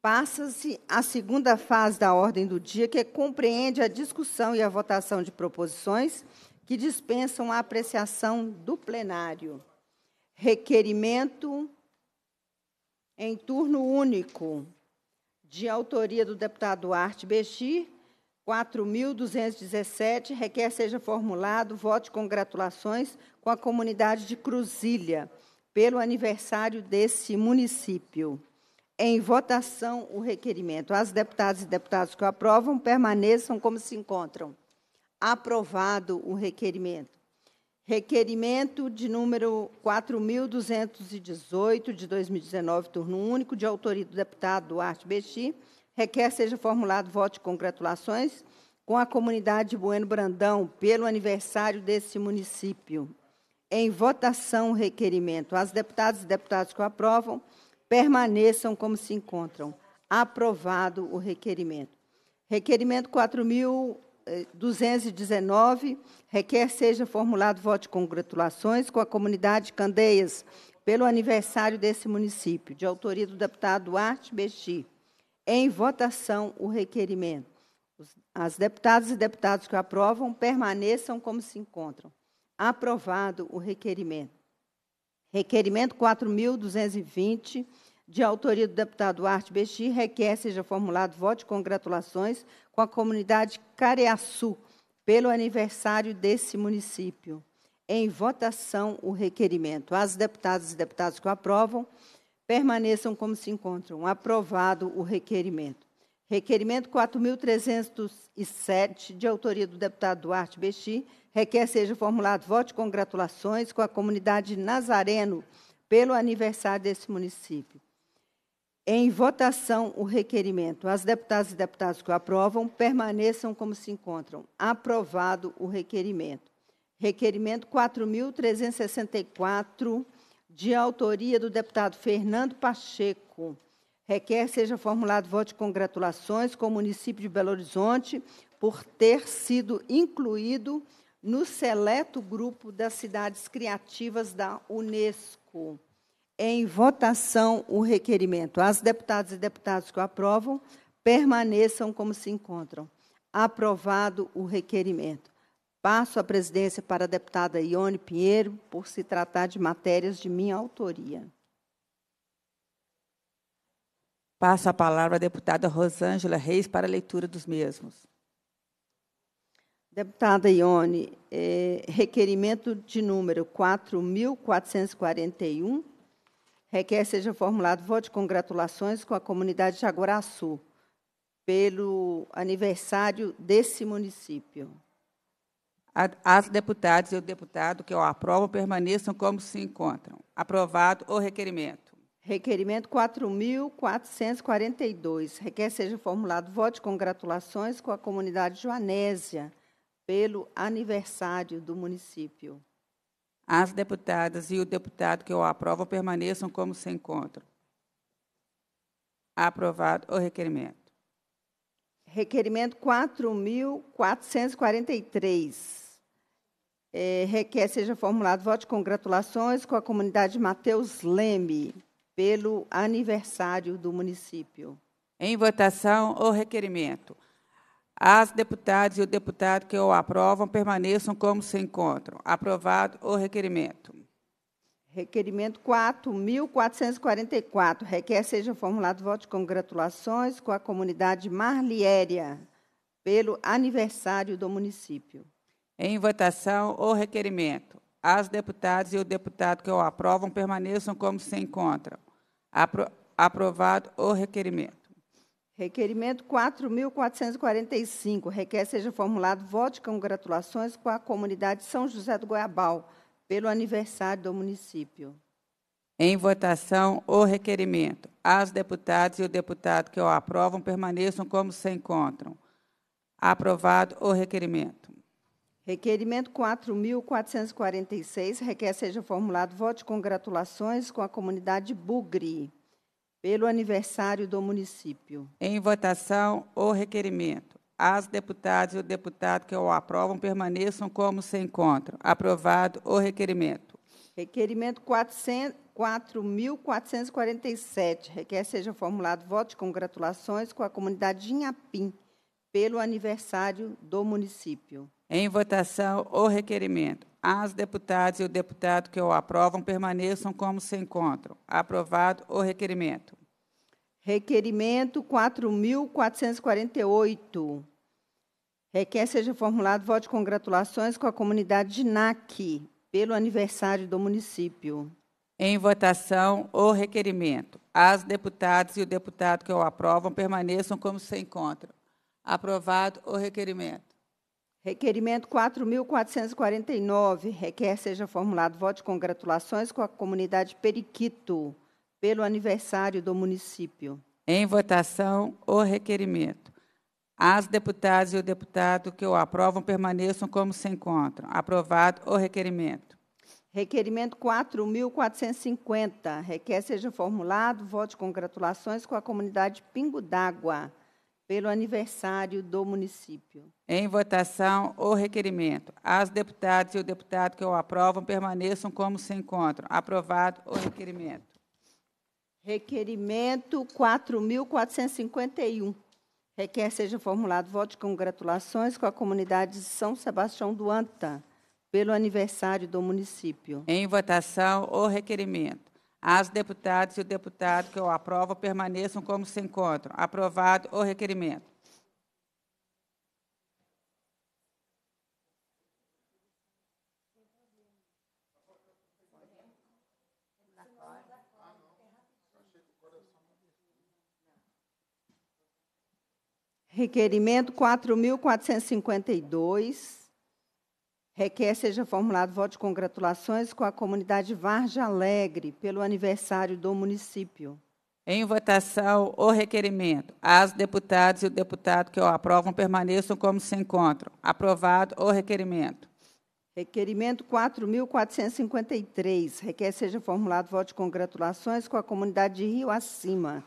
Passa-se a segunda fase da ordem do dia, que compreende a discussão e a votação de proposições que dispensam a apreciação do plenário. Requerimento em turno único, de autoria do deputado Arte Bechir, 4.217, requer seja formulado voto de congratulações com a comunidade de Cruzília, pelo aniversário desse município em votação o requerimento. As deputadas e deputados que o aprovam permaneçam como se encontram. Aprovado o requerimento. Requerimento de número 4.218, de 2019, turno único, de autoria do deputado Duarte Bexi, requer seja formulado voto de congratulações com a comunidade de Bueno Brandão pelo aniversário desse município. Em votação o requerimento. As deputadas e deputados que o aprovam permaneçam como se encontram. Aprovado o requerimento. Requerimento 4.219 eh, requer seja formulado voto de congratulações com a comunidade Candeias pelo aniversário desse município, de autoria do deputado Duarte Besti. Em votação, o requerimento. As deputadas e deputados que aprovam permaneçam como se encontram. Aprovado o requerimento. Requerimento 4.220, de autoria do deputado Arte Besti, requer seja formulado voto de congratulações com a comunidade Careaçu pelo aniversário desse município. Em votação, o requerimento. As deputadas e deputados que o aprovam permaneçam como se encontram. Aprovado o requerimento. Requerimento 4.307, de autoria do deputado Duarte Bexi, requer seja formulado voto de congratulações com a comunidade Nazareno pelo aniversário desse município. Em votação, o requerimento. As deputadas e deputados que o aprovam permaneçam como se encontram. Aprovado o requerimento. Requerimento 4.364, de autoria do deputado Fernando Pacheco Requer seja formulado voto de congratulações com o município de Belo Horizonte por ter sido incluído no seleto grupo das cidades criativas da Unesco. Em votação, o requerimento. As deputadas e deputados que o aprovam permaneçam como se encontram. Aprovado o requerimento. Passo a presidência para a deputada Ione Pinheiro, por se tratar de matérias de minha autoria. Passo a palavra à deputada Rosângela Reis para a leitura dos mesmos. Deputada Ione, é, requerimento de número 4.441 requer seja formulado voto de congratulações com a comunidade de Jaguaraçu pelo aniversário desse município. As deputadas e o deputado que o aprovam permaneçam como se encontram. Aprovado o requerimento. Requerimento 4.442. Requer seja formulado voto de congratulações com a comunidade joanésia pelo aniversário do município. As deputadas e o deputado que o aprova permaneçam como se encontram. Aprovado o requerimento. Requerimento 4.443. É, eh, requer seja formulado voto de congratulações com a comunidade Mateus Leme pelo aniversário do município. Em votação, o requerimento. As deputadas e o deputado que o aprovam permaneçam como se encontram. Aprovado o requerimento. Requerimento 4.444. Requer seja formulado voto de congratulações com a comunidade Marliéria pelo aniversário do município. Em votação, o requerimento. As deputadas e o deputado que o aprovam permaneçam como se encontram. Apro aprovado o requerimento. Requerimento 4.445. Requer seja formulado voto de congratulações com a comunidade São José do Goiabal pelo aniversário do município. Em votação, o requerimento. As deputadas e o deputado que o aprovam permaneçam como se encontram. Aprovado o requerimento. Requerimento 4.446 requer seja formulado voto de congratulações com a comunidade Bugri pelo aniversário do município. Em votação, o requerimento. As deputadas e o deputado que o aprovam permaneçam como se encontram. Aprovado o requerimento. Requerimento 4.447 requer seja formulado voto de congratulações com a comunidade de Inhapim pelo aniversário do município. Em votação, o requerimento. As deputadas e o deputado que o aprovam permaneçam como se encontram. Aprovado o requerimento. Requerimento 4.448. Requer seja formulado voto de congratulações com a comunidade de NAC pelo aniversário do município. Em votação, o requerimento. As deputadas e o deputado que o aprovam permaneçam como se encontram. Aprovado o requerimento. Requerimento 4.449 requer seja formulado voto de congratulações com a comunidade Periquito pelo aniversário do município. Em votação, o requerimento. As deputadas e o deputado que o aprovam permaneçam como se encontram. Aprovado o requerimento. Requerimento 4.450. Requer seja formulado voto de congratulações com a comunidade Pingo d'Água pelo aniversário do município. Em votação, o requerimento. As deputadas e o deputado que o aprovam permaneçam como se encontram. Aprovado o requerimento. Requerimento 4.451. Requer seja formulado voto de congratulações com a comunidade de São Sebastião do Anta, pelo aniversário do município. Em votação, o requerimento. As deputadas e o deputado que o aprova permaneçam como se encontram. Aprovado o requerimento. Requerimento 4.452, Requer seja formulado voto de congratulações com a comunidade Varja Alegre pelo aniversário do município. Em votação, o requerimento. As deputadas e o deputado que o aprovam permaneçam como se encontram. Aprovado o requerimento. Requerimento 4.453. Requer seja formulado voto de congratulações com a comunidade de Rio Acima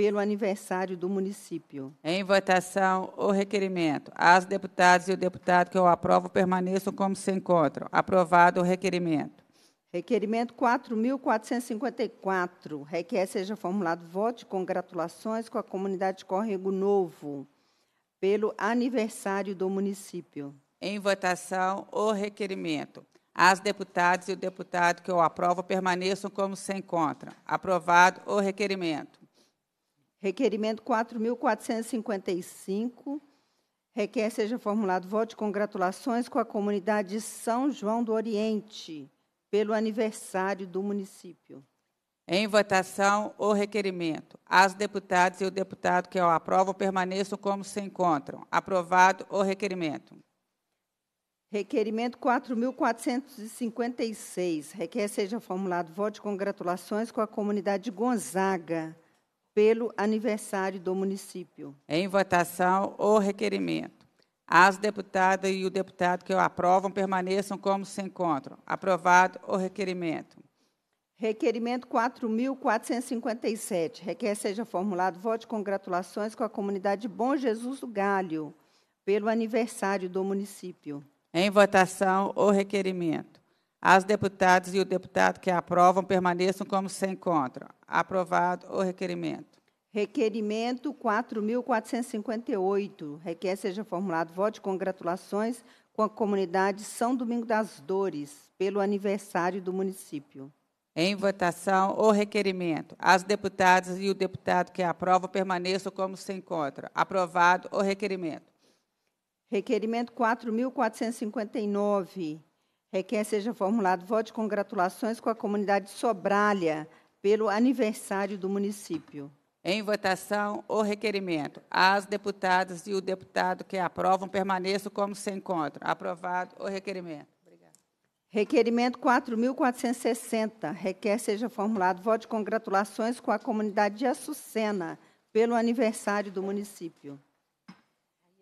pelo aniversário do município. Em votação, o requerimento. As deputadas e o deputado que o aprovo permaneçam como se encontram. Aprovado o requerimento. Requerimento 4.454. Requer seja formulado voto de congratulações com a comunidade Córrego Novo pelo aniversário do município. Em votação, o requerimento. As deputadas e o deputado que o aprovo permaneçam como se encontram. Aprovado o requerimento. Requerimento 4.455 requer seja formulado voto de congratulações com a comunidade de São João do Oriente pelo aniversário do município. Em votação, o requerimento. As deputadas e o deputado que o aprovam permaneçam como se encontram. Aprovado o requerimento. Requerimento 4.456. Requer seja formulado voto de congratulações com a comunidade de Gonzaga pelo aniversário do município. Em votação, o requerimento. As deputadas e o deputado que o aprovam permaneçam como se encontram. Aprovado o requerimento. Requerimento 4.457. Requer seja formulado voto de congratulações com a comunidade Bom Jesus do Galho pelo aniversário do município. Em votação, o requerimento. As deputadas e o deputado que aprovam permaneçam como se encontram. Aprovado o requerimento. Requerimento 4.458. Requer seja formulado voto de congratulações com a comunidade São Domingo das Dores pelo aniversário do município. Em votação, o requerimento. As deputadas e o deputado que aprovam permaneçam como se encontram. Aprovado o requerimento. Requerimento 4.459 Requer seja formulado voto de congratulações com a comunidade Sobralha pelo aniversário do município. Em votação, o requerimento. As deputadas e o deputado que aprovam permaneçam como se encontram. Aprovado o requerimento. Obrigada. Requerimento 4.460. Requer seja formulado voto de congratulações com a comunidade de Açucena pelo aniversário do município.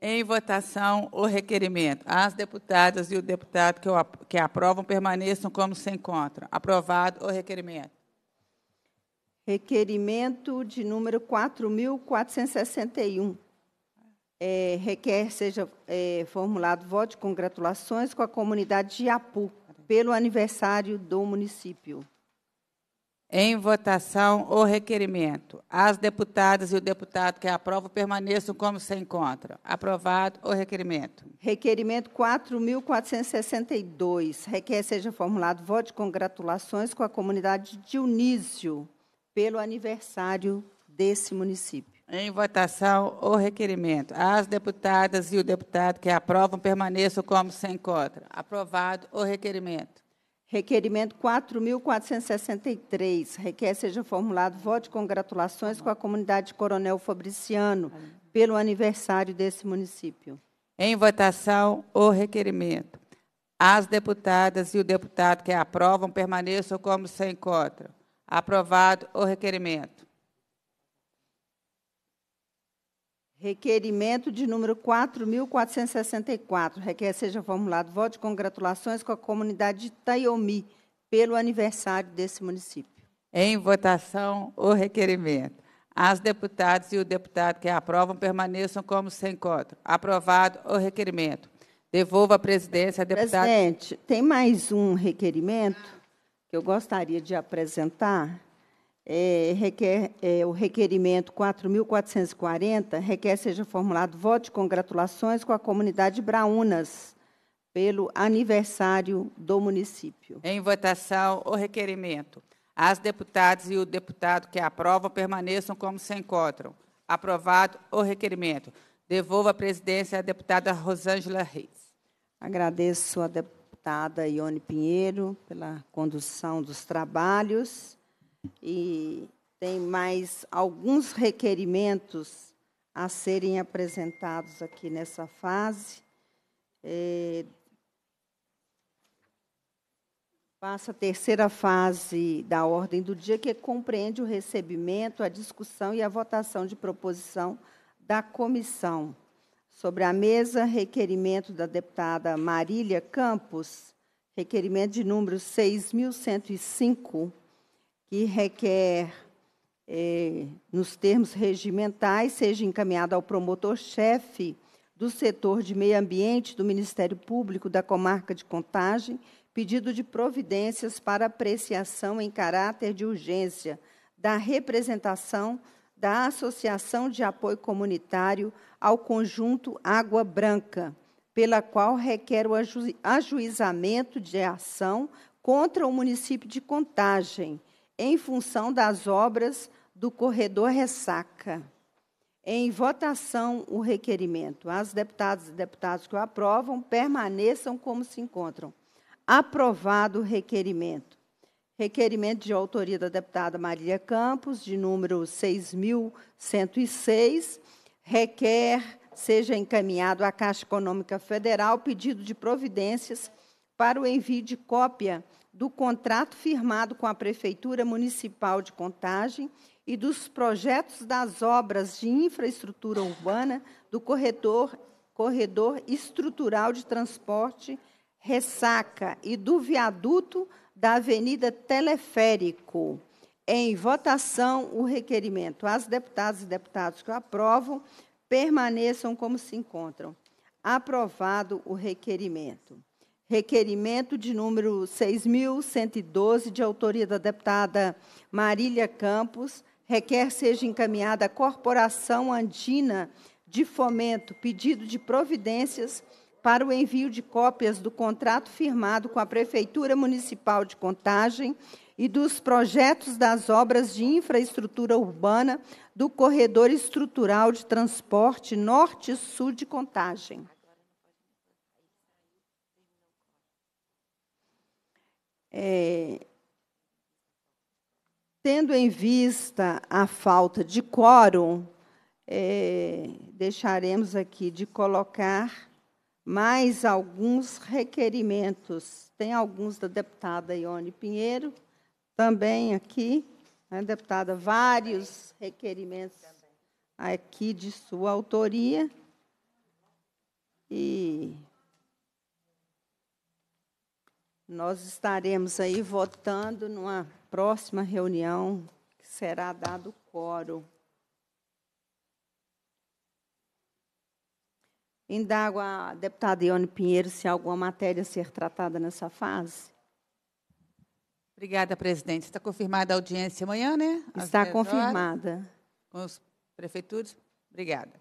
Em votação, o requerimento. As deputadas e o deputado que, que aprovam permaneçam como se encontram. Aprovado o requerimento. Requerimento de número 4.461. É, requer seja é, formulado voto de congratulações com a comunidade de Iapu pelo aniversário do município. Em votação, o requerimento. As deputadas e o deputado que aprovam permaneçam como se encontram. Aprovado o requerimento. Requerimento 4.462. Requer seja formulado voto de congratulações com a comunidade de Dionísio pelo aniversário desse município. Em votação, o requerimento. As deputadas e o deputado que aprovam permaneçam como se encontra. Aprovado o requerimento. Requerimento 4.463. Requer seja formulado voto de congratulações com a comunidade Coronel Fabriciano tá pelo aniversário desse município. Em votação, o requerimento. As deputadas e o deputado que aprovam permaneçam como se encontram. Aprovado o requerimento. Requerimento de número 4.464. Requer seja formulado voto de congratulações com a comunidade de Taiomi pelo aniversário desse município. Em votação, o requerimento. As deputadas e o deputado que aprovam permaneçam como se encontram. Aprovado o requerimento. Devolvo a presidência a deputada. Presidente, tem mais um requerimento que eu gostaria de apresentar é, requer, é, o requerimento 4.440 requer seja formulado voto de congratulações com a comunidade Braunas pelo aniversário do município. Em votação, o requerimento. As deputadas e o deputado que aprovam permaneçam como se encontram. Aprovado o requerimento. Devolvo a presidência à deputada Rosângela Reis. Agradeço à deputada Ione Pinheiro pela condução dos trabalhos e tem mais alguns requerimentos a serem apresentados aqui nessa fase. É, passa a terceira fase da ordem do dia, que compreende o recebimento, a discussão e a votação de proposição da comissão. Sobre a mesa, requerimento da deputada Marília Campos, requerimento de número 6105 que requer, é, nos termos regimentais, seja encaminhada ao promotor-chefe do setor de meio ambiente do Ministério Público da Comarca de Contagem, pedido de providências para apreciação em caráter de urgência da representação da Associação de Apoio Comunitário ao Conjunto Água Branca, pela qual requer o aju ajuizamento de ação contra o município de Contagem, em função das obras do corredor Ressaca. Em votação, o requerimento. As deputadas e deputados que o aprovam permaneçam como se encontram. Aprovado o requerimento. Requerimento de autoria da deputada Marília Campos, de número 6.106, requer seja encaminhado à Caixa Econômica Federal pedido de providências para o envio de cópia do contrato firmado com a Prefeitura Municipal de Contagem e dos projetos das obras de infraestrutura urbana do corredor, corredor estrutural de transporte Ressaca e do viaduto da Avenida Teleférico. Em votação, o requerimento. As deputadas e deputados que aprovam permaneçam como se encontram. Aprovado o requerimento requerimento de número 6.112, de autoria da deputada Marília Campos, requer seja encaminhada à Corporação Andina de Fomento pedido de providências para o envio de cópias do contrato firmado com a Prefeitura Municipal de Contagem e dos projetos das obras de infraestrutura urbana do corredor estrutural de transporte norte-sul de Contagem. é, tendo em vista a falta de quórum, é, deixaremos aqui de colocar mais alguns requerimentos. Tem alguns da deputada Ione Pinheiro, também aqui, né, deputada, vários requerimentos aqui de sua autoria. E nós estaremos aí votando numa próxima reunião que será dado quórum. Indago a deputada Ione Pinheiro se há alguma matéria a ser tratada nessa fase. Obrigada, presidente. Está confirmada a audiência amanhã, né? Às Está confirmada. Horas, com os prefeituras? Obrigada.